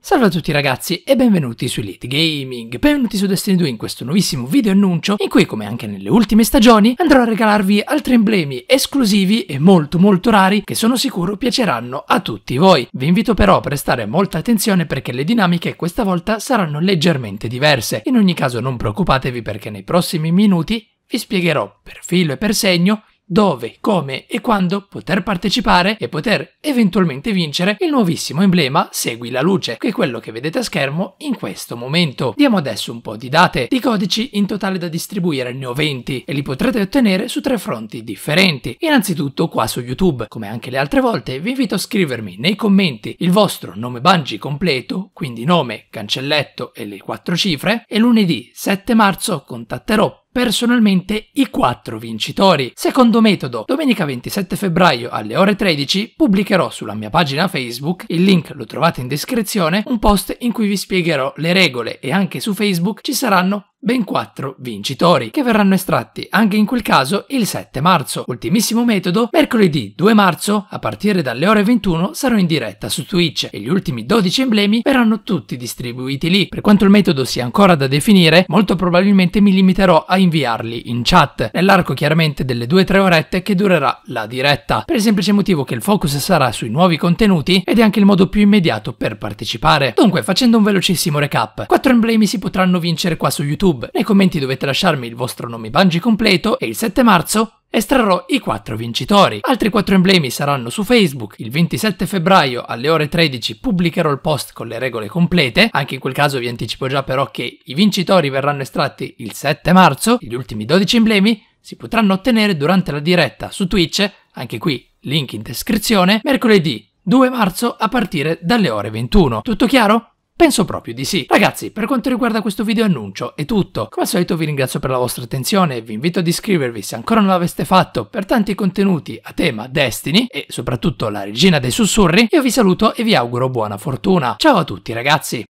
Salve a tutti ragazzi e benvenuti su Elite Gaming, benvenuti su Destiny 2 in questo nuovissimo video annuncio in cui come anche nelle ultime stagioni andrò a regalarvi altri emblemi esclusivi e molto molto rari che sono sicuro piaceranno a tutti voi. Vi invito però a prestare molta attenzione perché le dinamiche questa volta saranno leggermente diverse, in ogni caso non preoccupatevi perché nei prossimi minuti vi spiegherò per filo e per segno dove, come e quando poter partecipare e poter eventualmente vincere il nuovissimo emblema Segui la luce, che è quello che vedete a schermo in questo momento. Diamo adesso un po' di date. Di codici in totale da distribuire ne ho 20 e li potrete ottenere su tre fronti differenti. Innanzitutto qua su YouTube, come anche le altre volte, vi invito a scrivermi nei commenti il vostro nome Bungie completo, quindi nome, cancelletto e le quattro cifre, e lunedì 7 marzo contatterò personalmente i quattro vincitori. Secondo metodo, domenica 27 febbraio alle ore 13 pubblicherò sulla mia pagina Facebook, il link lo trovate in descrizione, un post in cui vi spiegherò le regole e anche su Facebook ci saranno ben 4 vincitori, che verranno estratti anche in quel caso il 7 marzo. Ultimissimo metodo, mercoledì 2 marzo, a partire dalle ore 21, sarò in diretta su Twitch e gli ultimi 12 emblemi verranno tutti distribuiti lì. Per quanto il metodo sia ancora da definire, molto probabilmente mi limiterò a inviarli in chat, nell'arco chiaramente delle 2-3 orette che durerà la diretta, per il semplice motivo che il focus sarà sui nuovi contenuti ed è anche il modo più immediato per partecipare. Dunque, facendo un velocissimo recap, 4 emblemi si potranno vincere qua su YouTube YouTube. Nei commenti dovete lasciarmi il vostro nome Bungie completo e il 7 marzo estrarrò i 4 vincitori. Altri 4 emblemi saranno su Facebook. Il 27 febbraio alle ore 13 pubblicherò il post con le regole complete, anche in quel caso vi anticipo già però che i vincitori verranno estratti il 7 marzo, gli ultimi 12 emblemi si potranno ottenere durante la diretta su Twitch, anche qui link in descrizione, mercoledì 2 marzo a partire dalle ore 21. Tutto chiaro? Penso proprio di sì. Ragazzi, per quanto riguarda questo video annuncio è tutto. Come al solito vi ringrazio per la vostra attenzione e vi invito ad iscrivervi se ancora non l'aveste fatto per tanti contenuti a tema Destiny e soprattutto la regina dei sussurri. Io vi saluto e vi auguro buona fortuna. Ciao a tutti ragazzi!